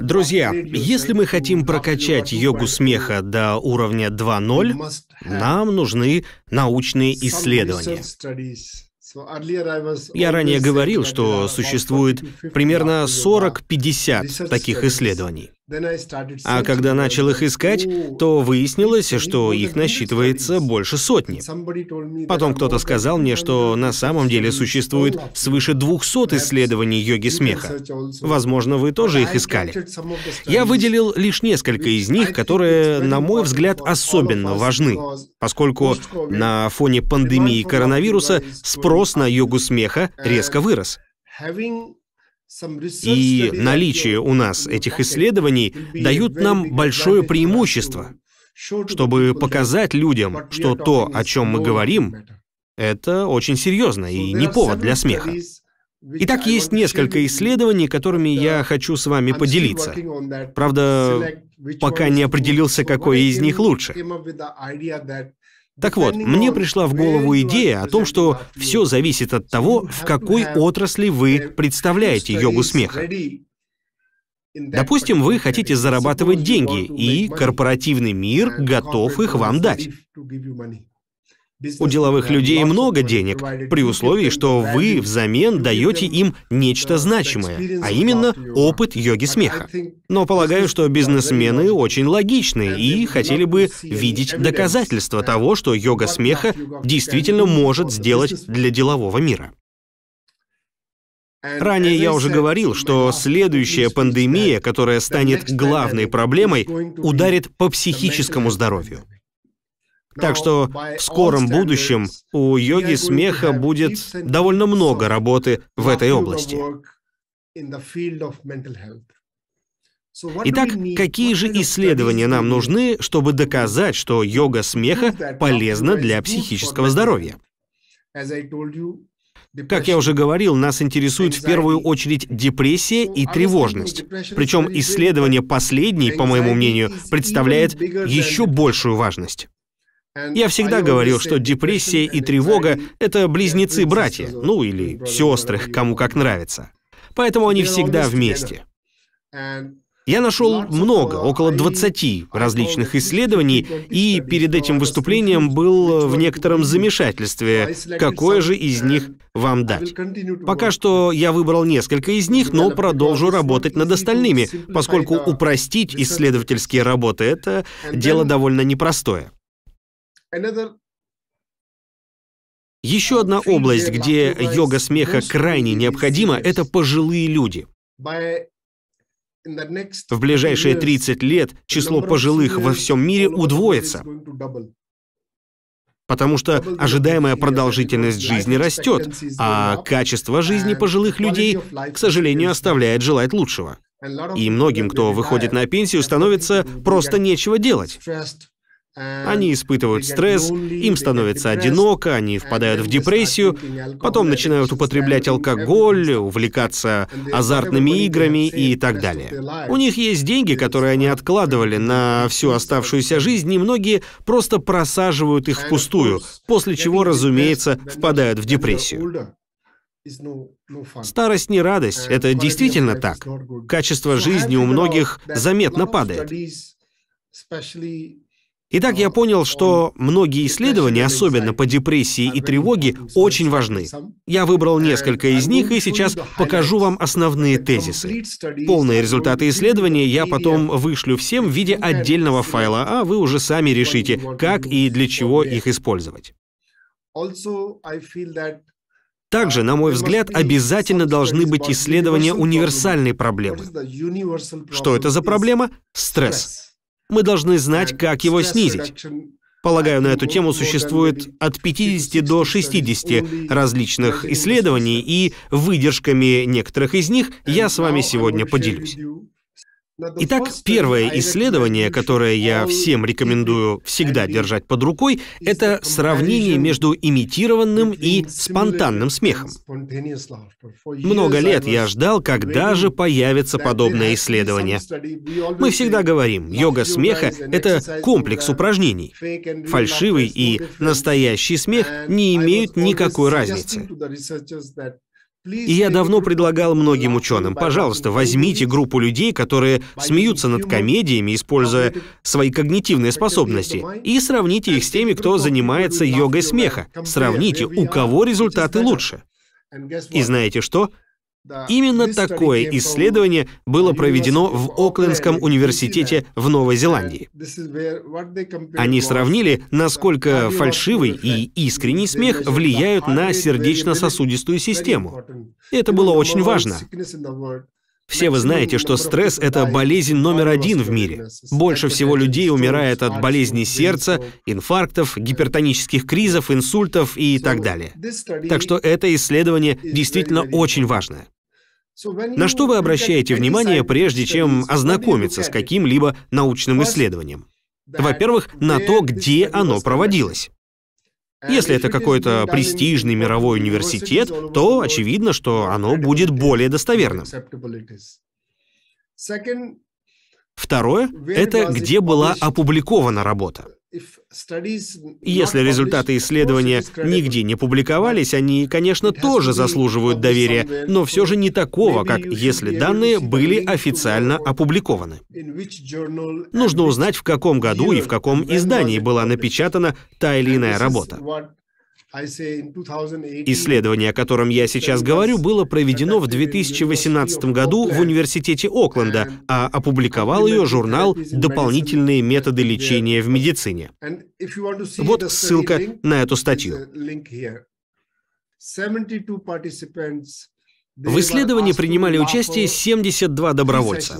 Друзья, если мы хотим прокачать йогу смеха до уровня 2.0, нам нужны научные исследования. Я ранее говорил, что существует примерно 40-50 таких исследований. А когда начал их искать, oh, то выяснилось, что их насчитывается больше сотни. Потом кто-то сказал мне, что на самом деле существует свыше 200 исследований йоги смеха. Возможно, вы тоже их искали. Я выделил лишь несколько из них, которые, на мой взгляд, особенно важны, поскольку на фоне пандемии коронавируса спрос на йогу смеха резко вырос. И наличие у нас этих исследований дают нам большое преимущество, чтобы показать людям, что то, о чем мы говорим, это очень серьезно и не повод для смеха. Итак, есть несколько исследований, которыми я хочу с вами поделиться. Правда, пока не определился, какое из них лучше. Так вот, мне пришла в голову идея о том, что все зависит от того, в какой отрасли вы представляете йогу смеха. Допустим, вы хотите зарабатывать деньги, и корпоративный мир готов их вам дать. У деловых людей много денег, при условии, что вы взамен даете им нечто значимое, а именно опыт йоги смеха. Но полагаю, что бизнесмены очень логичны и хотели бы видеть доказательства того, что йога смеха действительно может сделать для делового мира. Ранее я уже говорил, что следующая пандемия, которая станет главной проблемой, ударит по психическому здоровью. Так что в скором будущем у йоги смеха будет довольно много работы в этой области. Итак, какие же исследования нам нужны, чтобы доказать, что йога смеха полезна для психического здоровья? Как я уже говорил, нас интересует в первую очередь депрессия и тревожность. Причем исследование последней, по моему мнению, представляет еще большую важность. Я всегда говорил, что депрессия и тревога — это близнецы-братья, ну или сестры, кому как нравится. Поэтому они всегда вместе. Я нашел uh, много, около 20 различных исследований, и перед этим выступлением был в некотором замешательстве, какое же из них вам дать. Пока что я выбрал несколько из них, но продолжу работать над остальными, поскольку упростить исследовательские работы — это дело довольно непростое. Еще одна область, где йога смеха крайне необходима, это пожилые люди. В ближайшие 30 лет число пожилых во всем мире удвоится, потому что ожидаемая продолжительность жизни растет, а качество жизни пожилых людей, к сожалению, оставляет желать лучшего. И многим, кто выходит на пенсию, становится просто нечего делать. Они испытывают стресс, им становится одиноко, они впадают в депрессию, потом начинают употреблять алкоголь, увлекаться азартными играми и так далее. У них есть деньги, которые они откладывали на всю оставшуюся жизнь, и многие просто просаживают их впустую, после чего, разумеется, впадают в депрессию. Старость не радость, это действительно так. Качество жизни у многих заметно падает. Итак, я понял, что многие исследования, особенно по депрессии и тревоге, очень важны. Я выбрал несколько из них и сейчас покажу вам основные тезисы. Полные результаты исследования я потом вышлю всем в виде отдельного файла, а вы уже сами решите, как и для чего их использовать. Также, на мой взгляд, обязательно должны быть исследования универсальной проблемы. Что это за проблема? Стресс. Мы должны знать, как его снизить. Полагаю, на эту тему существует от 50 до 60 различных исследований, и выдержками некоторых из них я с вами сегодня поделюсь. Итак, первое исследование, которое я всем рекомендую всегда держать под рукой, это сравнение между имитированным и спонтанным смехом. Много лет я ждал, когда же появится подобное исследование. Мы всегда говорим, йога смеха — это комплекс упражнений. Фальшивый и настоящий смех не имеют никакой разницы. И я давно предлагал многим ученым, пожалуйста, возьмите группу людей, которые смеются над комедиями, используя свои когнитивные способности, и сравните их с теми, кто занимается йогой смеха. Сравните, у кого результаты лучше. И знаете что? Именно такое исследование было проведено в Оклендском университете в Новой Зеландии. Они сравнили, насколько фальшивый и искренний смех влияют на сердечно-сосудистую систему. Это было очень важно. Все вы знаете, что стресс — это болезнь номер один в мире. Больше всего людей умирает от болезней сердца, инфарктов, гипертонических кризов, инсультов и так далее. Так что это исследование действительно очень важное. На что вы обращаете внимание, прежде чем ознакомиться с каким-либо научным исследованием? Во-первых, на то, где оно проводилось. Если э, это какой-то престижный мировой университет, то очевидно, что оно будет более достоверным. Второе — это где была опубликована работа если результаты исследования нигде не публиковались, они, конечно, тоже заслуживают доверия, но все же не такого, как если данные были официально опубликованы. Нужно узнать, в каком году и в каком издании была напечатана та или иная работа. Исследование, о котором я сейчас говорю, было проведено в 2018 году в Университете Окленда, а опубликовал ее журнал «Дополнительные методы лечения в медицине». Вот ссылка на эту статью. В исследовании принимали участие 72 добровольца.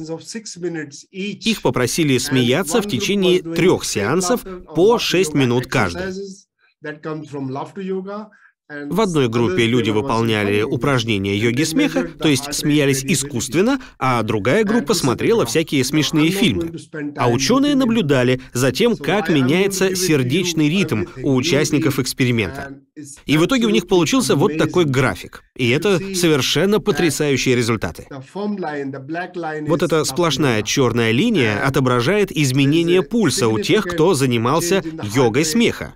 Их попросили смеяться в течение трех сеансов по 6 минут каждый. В одной группе люди выполняли упражнения йоги смеха, то есть смеялись искусственно, а другая группа смотрела всякие смешные фильмы. А ученые наблюдали за тем, как меняется сердечный ритм у участников эксперимента. И в итоге у них получился вот такой график. И это совершенно потрясающие результаты. Вот эта сплошная черная линия отображает изменение пульса у тех, кто занимался йогой смеха.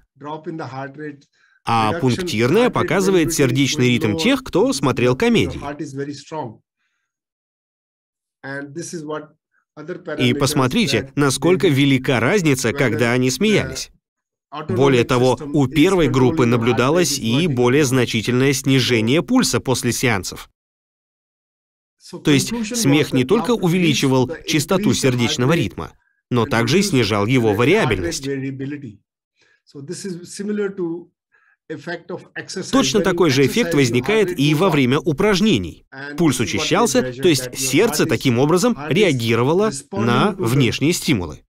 А пунктирная показывает сердечный ритм тех, кто смотрел комедии. И посмотрите, насколько велика разница, когда они смеялись. Более того, у первой группы наблюдалось и более значительное снижение пульса после сеансов. То есть смех не только увеличивал частоту сердечного ритма, но также снижал его вариабельность. Точно такой же эффект возникает и во время упражнений. Пульс учащался, то есть сердце таким образом реагировало на внешние стимулы.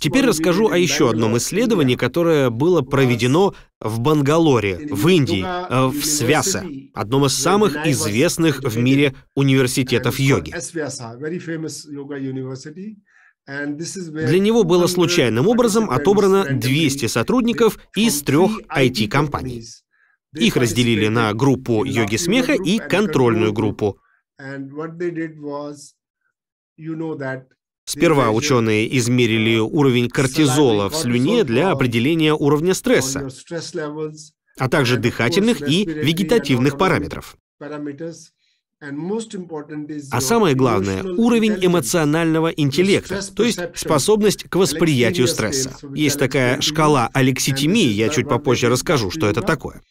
Теперь расскажу о еще одном исследовании, которое было проведено в Бангалоре, в Индии, э, в Свяса, одном из самых известных в мире университетов йоги. Для него было случайным образом отобрано 200 сотрудников из трех IT-компаний. Их разделили на группу йоги смеха и контрольную группу. Сперва ученые измерили уровень кортизола в слюне для определения уровня стресса, а также дыхательных и вегетативных параметров. А самое главное – уровень эмоционального интеллекта, то есть способность к восприятию стресса. Есть такая шкала алекситимии, я чуть попозже расскажу, что это такое.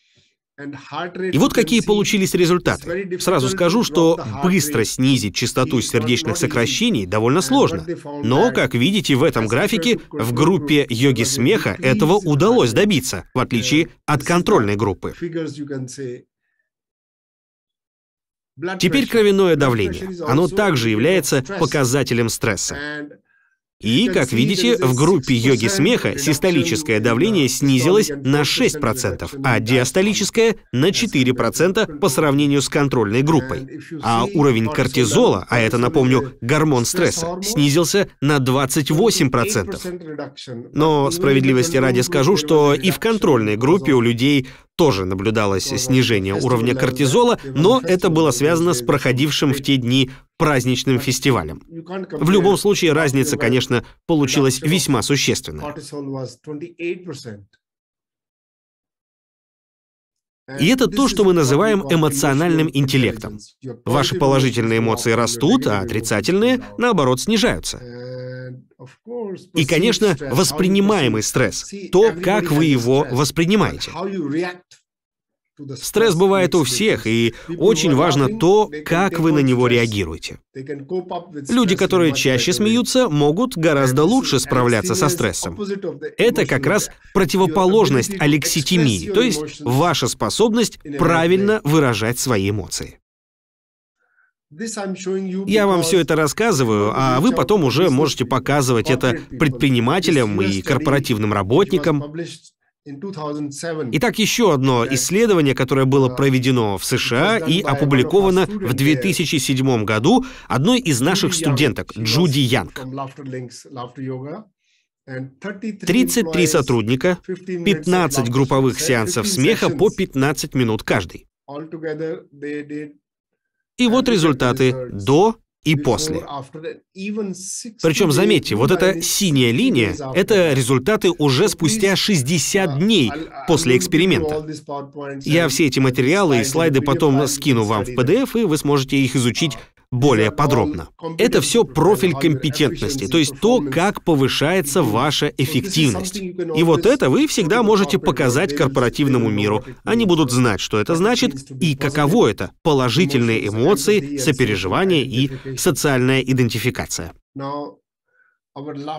И вот какие получились результаты. Сразу скажу, что быстро снизить частоту сердечных сокращений довольно сложно. Но, как видите в этом графике, в группе йоги смеха этого удалось добиться, в отличие от контрольной группы. Теперь кровяное давление. Оно также является показателем стресса. И, как видите, в группе йоги смеха систолическое давление снизилось на 6%, а диастолическое — на 4% по сравнению с контрольной группой. А уровень кортизола, а это, напомню, гормон стресса, снизился на 28%. Но справедливости ради скажу, что и в контрольной группе у людей тоже наблюдалось снижение уровня кортизола, но это было связано с проходившим в те дни праздничным фестивалем. В любом случае, разница, конечно, получилась весьма существенная. И это то, что мы называем эмоциональным интеллектом. Ваши положительные эмоции растут, а отрицательные, наоборот, снижаются. Э, и, конечно, воспринимаемый стресс, то, как вы его воспринимаете. Стресс бывает у всех, и очень важно то, как вы на него реагируете. Люди, которые чаще смеются, могут гораздо лучше справляться со стрессом. Это как раз противоположность алекситимии, то есть ваша способность правильно выражать свои эмоции. Я вам все это рассказываю, а вы потом уже можете показывать это предпринимателям и корпоративным работникам. Итак, еще одно исследование, которое было uh, проведено в США и опубликовано в 2007 году одной из наших студенток, Джуди Янг. 33 сотрудника, 15 групповых сеансов смеха по 15 минут каждый. И вот результаты до и после. Причем, заметьте, вот эта синяя линия — это результаты уже спустя 60 дней после эксперимента. Я все эти материалы и слайды потом скину вам в PDF, и вы сможете их изучить более подробно. Это все профиль компетентности, то есть то, как повышается ваша эффективность. И вот это вы всегда можете показать корпоративному миру. Они будут знать, что это значит и каково это — положительные эмоции, сопереживание и социальная идентификация.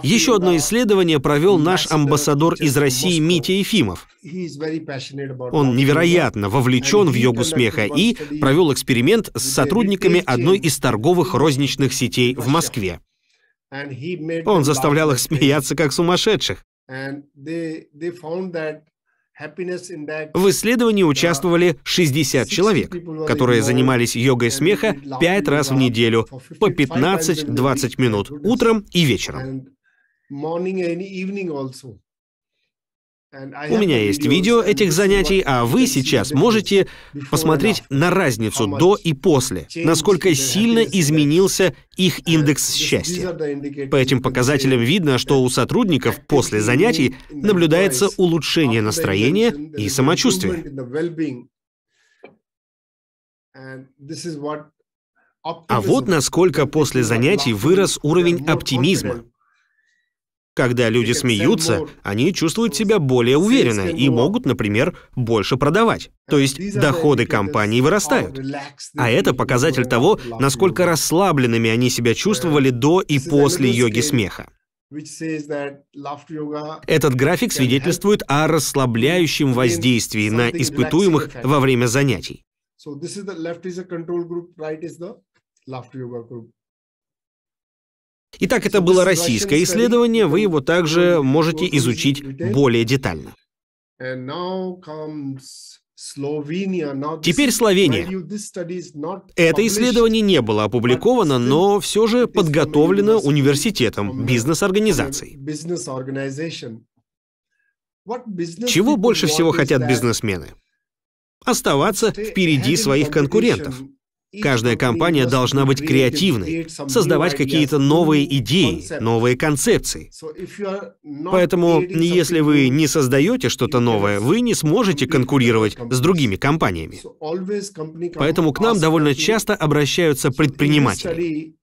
Еще одно исследование провел наш амбассадор из России Митя Ефимов. Он невероятно вовлечен в йогу смеха и провел эксперимент с сотрудниками одной из торговых розничных сетей в Москве. Он заставлял их смеяться как сумасшедших. В исследовании uh, участвовали 60 человек, которые занимались йогой смеха 5 раз в неделю по 15-20 минут утром и вечером. У меня есть видео этих занятий, а вы сейчас можете посмотреть на разницу до и после, насколько сильно изменился их индекс счастья. По этим показателям видно, что у сотрудников после занятий наблюдается улучшение настроения и самочувствия. А вот насколько после занятий вырос уровень оптимизма, когда люди смеются, они чувствуют себя более уверенно и могут, например, больше продавать. То есть доходы компании вырастают. А это показатель того, насколько расслабленными они себя чувствовали до и после йоги смеха. Этот график свидетельствует о расслабляющем воздействии на испытуемых во время занятий. Итак, это было российское исследование, вы его также можете изучить более детально. Теперь Словения. Это исследование не было опубликовано, но все же подготовлено университетом, бизнес-организацией. Чего больше всего хотят бизнесмены? Оставаться впереди своих конкурентов – Каждая компания должна быть креативной, создавать какие-то новые идеи, новые концепции. Поэтому, если вы не создаете что-то новое, вы не сможете конкурировать с другими компаниями. Поэтому к нам довольно часто обращаются предприниматели.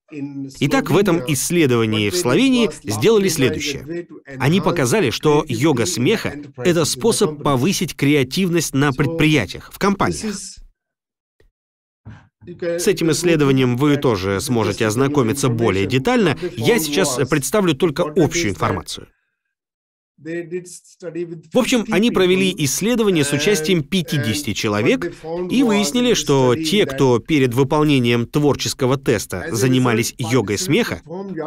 Итак, в этом исследовании в Словении сделали следующее. Они показали, что йога смеха — это способ повысить креативность на предприятиях, в компаниях. С этим исследованием вы тоже сможете ознакомиться более детально. Я сейчас представлю только общую информацию. В общем, они провели исследование с участием 50 человек и выяснили, что те, кто перед выполнением творческого теста занимались йогой смеха,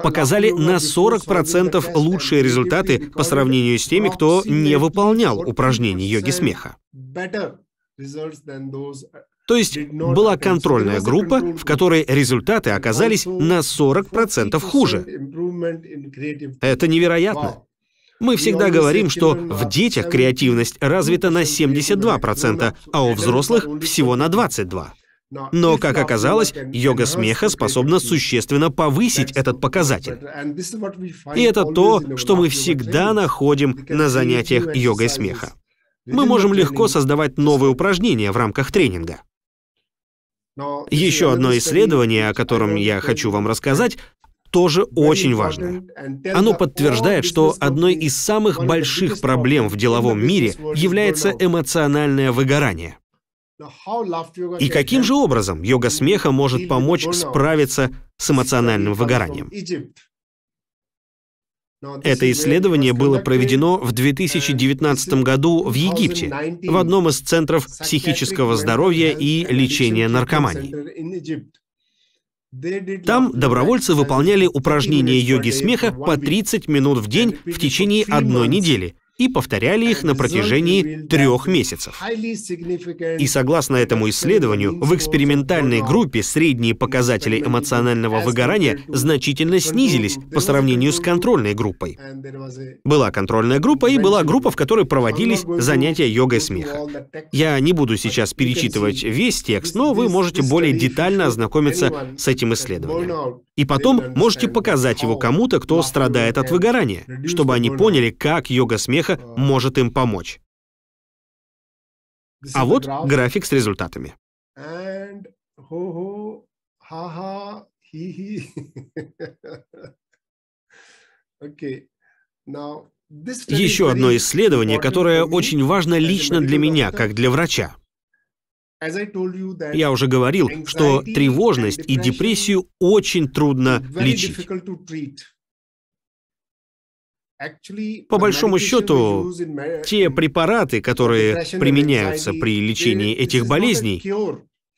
показали на 40% лучшие результаты по сравнению с теми, кто не выполнял упражнений йоги смеха. То есть была контрольная группа, в которой результаты оказались на 40% хуже. Это невероятно. Мы всегда говорим, что в детях креативность развита на 72%, а у взрослых всего на 22%. Но, как оказалось, йога смеха способна существенно повысить этот показатель. И это то, что мы всегда находим на занятиях йогой смеха. Мы можем легко создавать новые упражнения в рамках тренинга. Еще одно исследование, о котором я хочу вам рассказать, тоже очень важное. Оно подтверждает, что одной из самых больших проблем в деловом мире является эмоциональное выгорание. И каким же образом йога смеха может помочь справиться с эмоциональным выгоранием? Это исследование было проведено в 2019 году в Египте, в одном из центров психического здоровья и лечения наркомании. Там добровольцы выполняли упражнения йоги смеха по 30 минут в день в течение одной недели, и повторяли их на протяжении трех месяцев. И согласно этому исследованию, в экспериментальной группе средние показатели эмоционального выгорания значительно снизились по сравнению с контрольной группой. Была контрольная группа и была группа, в которой проводились занятия йогой смеха. Я не буду сейчас перечитывать весь текст, но вы можете более детально ознакомиться с этим исследованием. И потом можете показать его кому-то, кто страдает от выгорания, чтобы они поняли, как йога смеха может им помочь. А вот график с результатами. Еще одно исследование, которое очень важно лично для меня, как для врача. Я уже говорил, что тревожность и депрессию очень трудно лечить. По большому счету, те препараты, которые применяются при лечении этих болезней,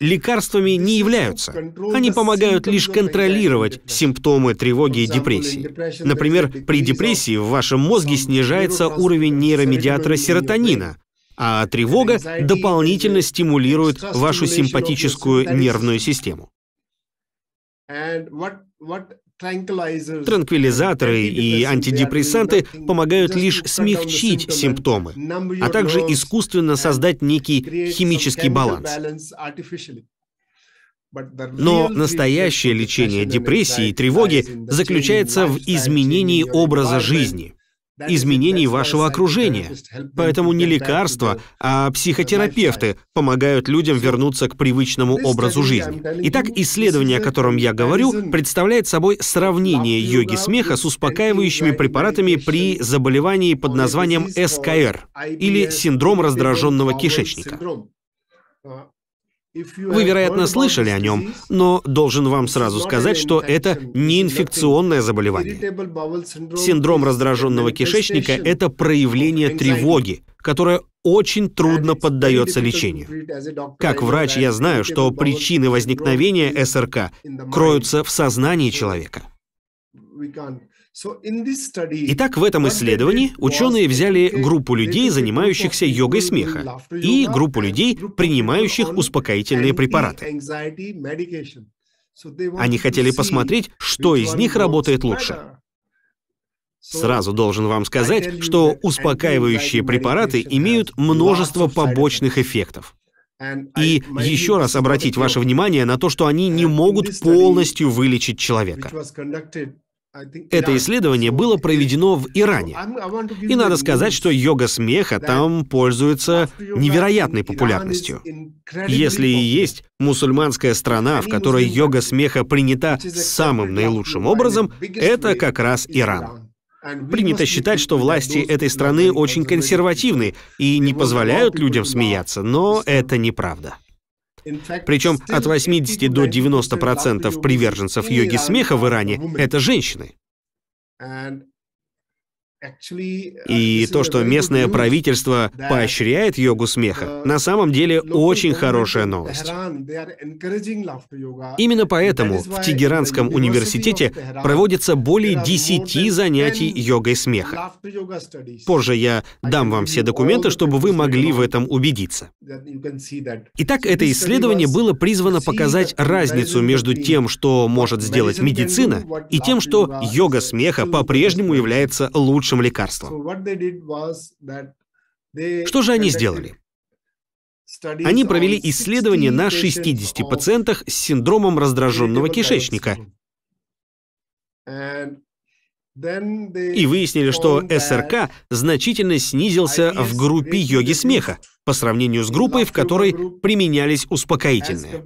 лекарствами не являются. Они помогают лишь контролировать симптомы тревоги и депрессии. Например, при депрессии в вашем мозге снижается уровень нейромедиатора серотонина, а тревога дополнительно стимулирует вашу симпатическую нервную систему. Транквилизаторы и антидепрессанты помогают лишь смягчить симптомы, а также искусственно создать некий химический баланс. Но настоящее лечение депрессии и тревоги заключается в изменении образа жизни – изменений вашего окружения. Поэтому не лекарства, а психотерапевты помогают людям вернуться к привычному образу жизни. Итак, исследование, о котором я говорю, представляет собой сравнение йоги смеха с успокаивающими препаратами при заболевании под названием СКР или синдром раздраженного кишечника. Вы, вероятно, слышали о нем, но должен вам сразу сказать, что это не инфекционное заболевание. Синдром раздраженного кишечника – это проявление тревоги, которое очень трудно поддается лечению. Как врач я знаю, что причины возникновения СРК кроются в сознании человека. Итак, в этом исследовании ученые взяли группу людей, занимающихся йогой смеха, и группу людей, принимающих успокоительные препараты. Они хотели посмотреть, что из них работает лучше. Сразу должен вам сказать, что успокаивающие препараты имеют множество побочных эффектов. И еще раз обратить ваше внимание на то, что они не могут полностью вылечить человека. Это исследование было проведено в Иране. И надо сказать, что йога смеха там пользуется невероятной популярностью. Если и есть мусульманская страна, в которой йога смеха принята самым наилучшим образом, это как раз Иран. Принято считать, что власти этой страны очень консервативны и не позволяют людям смеяться, но это неправда. Причем от 80 до 90% процентов приверженцев йоги смеха в Иране — это женщины. Uh, и то, что местное правительство uh, поощряет йогу смеха, на самом деле очень хорошая новость. Именно поэтому в Тегеранском университете проводится более 10 занятий йогой смеха. Позже я дам вам все документы, чтобы вы могли в этом убедиться. Итак, это исследование было призвано показать разницу между тем, что может сделать медицина, и тем, что йога смеха по-прежнему является лучшим лучшим лекарством. Что же они сделали? Они провели исследование на 60 пациентах с синдромом раздраженного кишечника. И выяснили, что СРК значительно снизился в группе йоги смеха по сравнению с группой, в которой применялись успокоительные.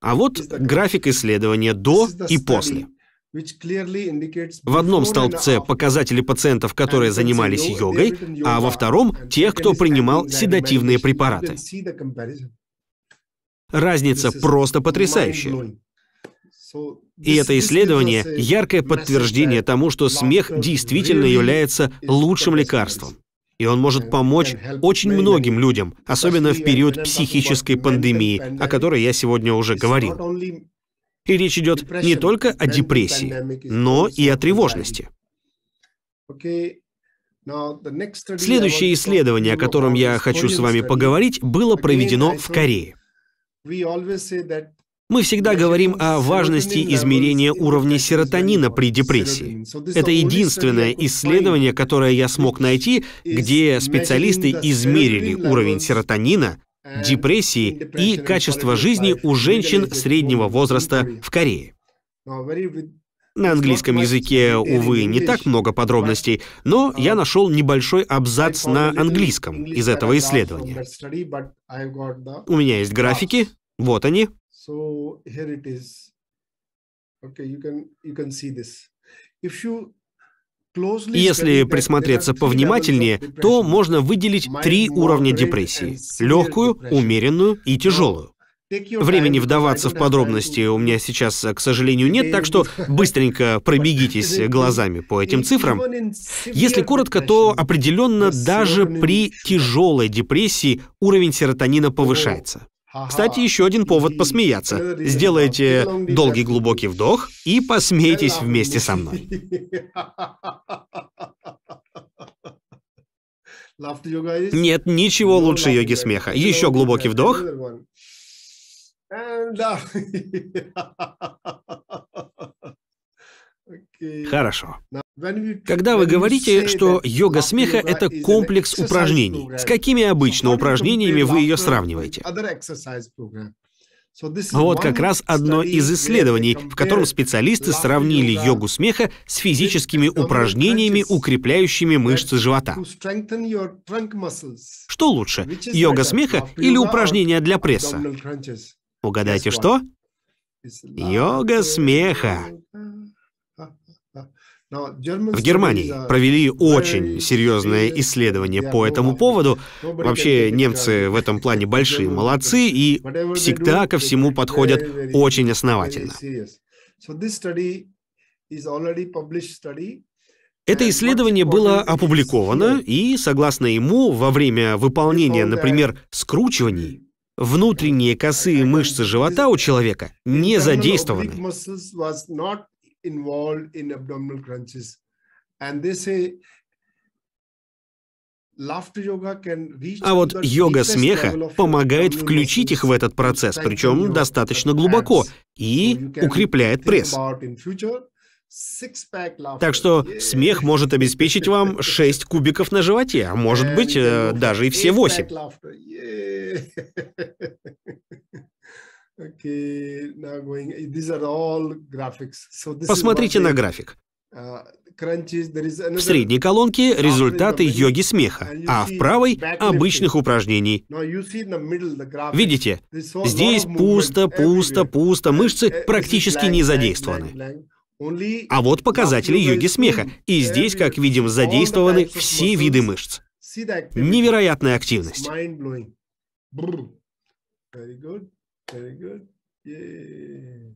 А вот график исследования до и после. В одном столбце показатели пациентов, которые занимались йогой, а во втором — тех, кто принимал седативные препараты. Разница просто потрясающая. И это исследование — яркое подтверждение тому, что смех действительно является лучшим лекарством. И он может помочь очень многим людям, особенно в период психической пандемии, о которой я сегодня уже говорил. И речь идет не только о депрессии, но и о тревожности. Следующее исследование, о котором я хочу с вами поговорить, было проведено в Корее. Мы всегда говорим о важности измерения уровня серотонина при депрессии. Это единственное исследование, которое я смог найти, где специалисты измерили уровень серотонина Э, депрессии и качества жизни у женщин среднего возраста в Корее. На английском языке, увы, не так много подробностей, но а я нашел небольшой абзац на английском из этого исследования. У меня есть графики, вот они. Okay, you can you can see this. If you если присмотреться повнимательнее, то можно выделить три уровня депрессии – легкую, умеренную и тяжелую. Времени вдаваться в подробности у меня сейчас, к сожалению, нет, так что быстренько пробегитесь глазами по этим цифрам. Если коротко, то определенно даже при тяжелой депрессии уровень серотонина повышается. Кстати, еще один повод посмеяться. Сделайте долгий глубокий вдох и посмейтесь вместе со мной. Нет ничего лучше йоги смеха. Еще глубокий вдох. Uh, Хорошо. Когда вы говорите, что йога смеха – это комплекс упражнений, с какими обычно упражнениями вы ее сравниваете? Вот как раз одно из исследований, в котором специалисты сравнили йогу смеха с физическими упражнениями, укрепляющими мышцы живота. Что лучше, йога смеха или упражнения для пресса? Угадайте что? Йога смеха. В Германии провели очень серьезное исследование по этому поводу. Вообще немцы в этом плане большие молодцы и всегда ко всему подходят очень основательно. Это исследование было опубликовано, и, согласно ему, во время выполнения, например, скручиваний, внутренние косые мышцы живота у человека не задействованы involved in abdominal crunches. And they say а вот йога смеха помогает включить их в этот процесс, причем достаточно глубоко, и укрепляет пресс. Так что смех может обеспечить вам 6 кубиков на животе, а может быть, э, даже и все 8. Eh, Посмотрите на график. Uh, в средней колонке результаты йоги смеха, а в правой – обычных упражнений. Видите, здесь пусто, пусто, пусто, мышцы eh, практически не задействованы. А вот показатели йоги смеха, и здесь, как видим, задействованы все виды мышц. Невероятная активность. Very good. Yay.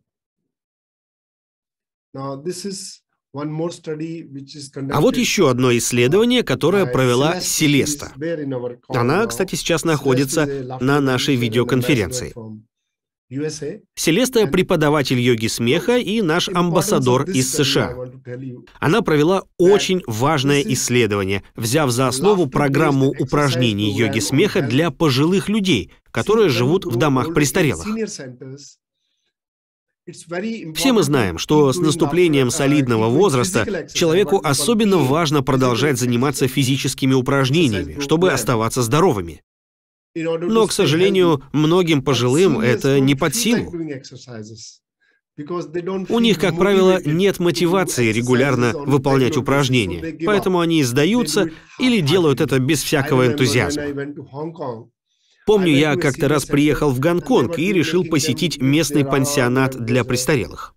Now, this is а вот еще одно исследование, которое провела Селеста. Она, кстати, сейчас находится на нашей видеоконференции. Селеста – преподаватель йоги смеха и наш амбассадор из США. Она провела очень важное исследование, взяв за основу программу упражнений йоги смеха для пожилых людей, которые живут в домах престарелых. Все мы знаем, что с наступлением uh, солидного возраста человеку особенно важно продолжать заниматься физическими упражнениями, чтобы оставаться здоровыми. Но, ну, к сожалению, многим пожилым это не под силу. У них, как правило, нет мотивации регулярно выполнять упражнения, поэтому они сдаются или делают это без всякого энтузиазма. Помню, я как-то раз приехал в Гонконг и решил посетить местный пансионат для uh, престарелых.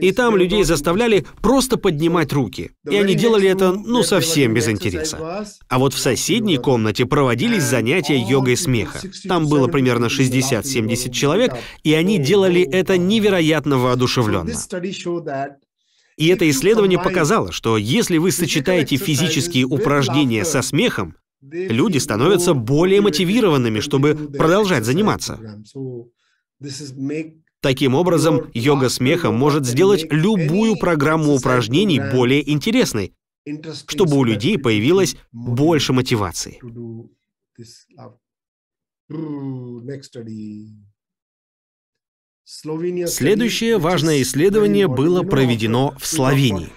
И там людей заставляли просто поднимать руки. И они делали это, ну, совсем без интереса. А вот в соседней комнате проводились «Э, занятия а йогой смеха. Там было примерно 60-70 человек, и они делали ну, это невероятно воодушевленно. И это исследование показало, что если вы сочетаете физические упражнения со смехом, люди становятся более мотивированными, чтобы продолжать заниматься. Таким образом, йога смеха может сделать любую программу упражнений более интересной, чтобы у людей появилось больше мотивации. Следующее важное исследование было проведено в Словении.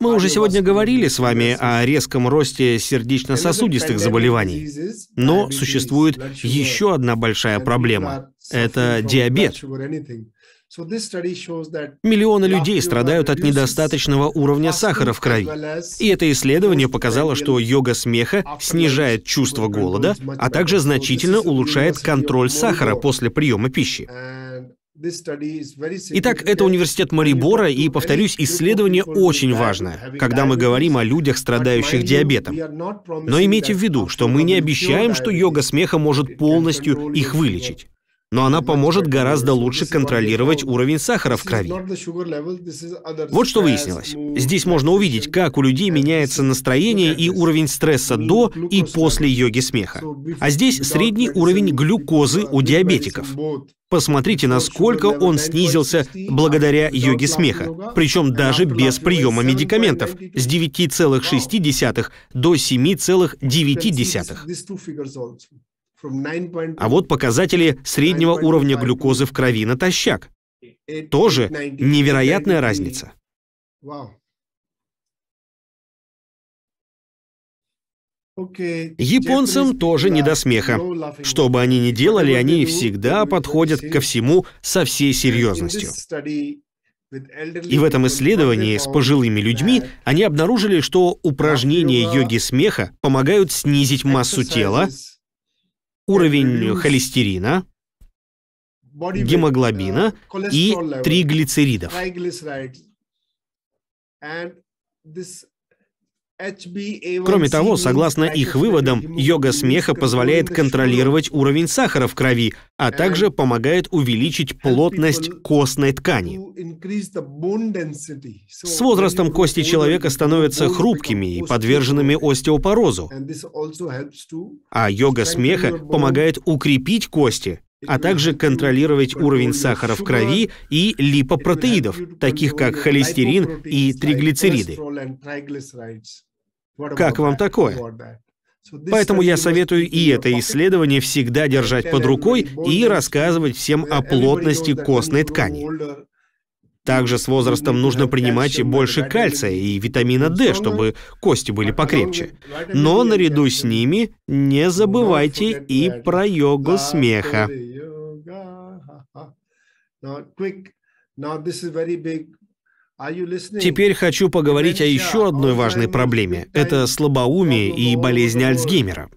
Мы уже сегодня говорили с вами о резком росте сердечно-сосудистых заболеваний, но существует еще одна большая проблема это диабет. Миллионы людей страдают от недостаточного уровня сахара в крови. И это исследование показало, что йога смеха снижает чувство голода, а также значительно улучшает контроль сахара после приема пищи. Итак, это университет Марибора, и, повторюсь, исследование очень важное, когда мы говорим о людях, страдающих диабетом. Но имейте в виду, что мы не обещаем, что йога смеха может полностью их вылечить но она поможет гораздо лучше контролировать уровень сахара в крови. Вот что выяснилось. Здесь можно увидеть, как у людей меняется настроение и уровень стресса до и после йоги смеха. А здесь средний уровень глюкозы у диабетиков. Посмотрите, насколько он снизился благодаря йоге смеха, причем даже без приема медикаментов, с 9,6 до 7,9. А вот показатели среднего уровня глюкозы в крови натощак. Тоже невероятная разница. Японцам тоже не до смеха. Что бы они ни делали, они всегда подходят ко всему со всей серьезностью. И в этом исследовании с пожилыми людьми они обнаружили, что упражнения йоги смеха помогают снизить массу тела, уровень холестерина, гемоглобина uh, и триглицеридов. Кроме того, согласно их выводам, йога смеха позволяет контролировать уровень сахара в крови, а также помогает увеличить плотность костной ткани. С возрастом кости человека становятся хрупкими и подверженными остеопорозу. А йога смеха помогает укрепить кости, а также контролировать уровень сахара в крови и липопротеидов, таких как холестерин и триглицериды. Как вам такое? Поэтому я советую и это исследование всегда держать под рукой и рассказывать всем о плотности костной ткани. Также с возрастом нужно принимать больше кальция и витамина D, чтобы кости были покрепче. Но наряду с ними не забывайте и про йогу смеха. Теперь хочу поговорить о еще одной важной проблеме. Это слабоумие и болезнь Альцгеймера.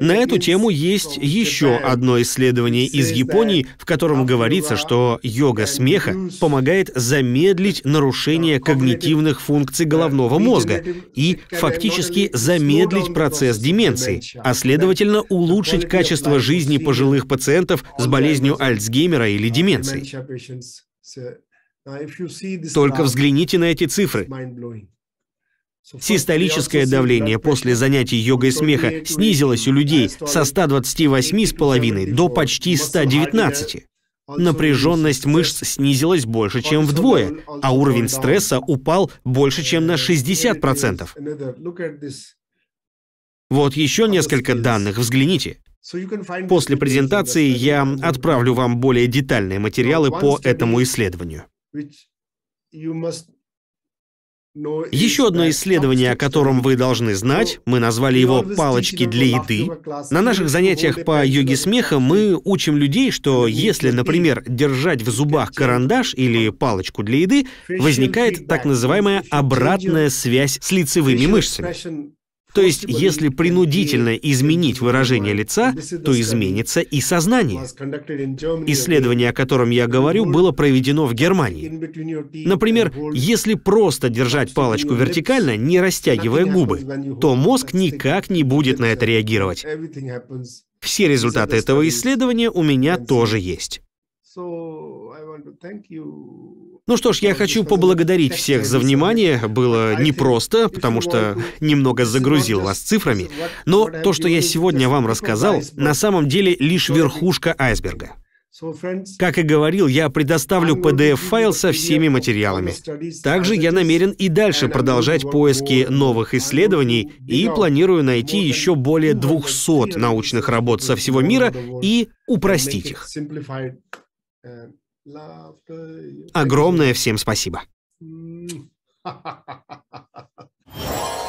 На эту тему есть еще одно исследование из Японии, в котором говорится, что йога смеха помогает замедлить нарушение когнитивных функций головного мозга и фактически замедлить процесс деменции, а следовательно улучшить качество жизни пожилых пациентов с болезнью Альцгеймера или деменцией. Только взгляните на эти цифры. Систолическое давление после занятий йогой смеха снизилось у людей со 128,5 до почти 119. Напряженность мышц снизилась больше, чем вдвое, а уровень стресса упал больше, чем на 60%. Вот еще несколько данных, взгляните. После презентации я отправлю вам более детальные материалы по этому исследованию. Еще одно исследование, о котором вы должны знать, мы назвали его «палочки для еды». На наших занятиях по йоге смеха мы учим людей, что если, например, держать в зубах карандаш или палочку для еды, возникает так называемая обратная связь с лицевыми мышцами. То есть, типа если принудительно изменить выражение лица, то изменится и сознание. Исследование, о котором я говорю, было проведено в Германии. Например, если просто держать палочку вертикально, не растягивая губы, то мозг никак не будет на это реагировать. Все результаты этого исследования у меня тоже есть. So I want to thank you ну что ж, я хочу поблагодарить всех за внимание. Было непросто, потому что немного загрузил вас цифрами. Но то, что я сегодня вам рассказал, на самом деле лишь верхушка айсберга. Как и говорил, я предоставлю PDF-файл со всеми материалами. Также я намерен и дальше продолжать поиски новых исследований и планирую найти еще более 200 научных работ со всего мира и упростить их. Огромное всем спасибо.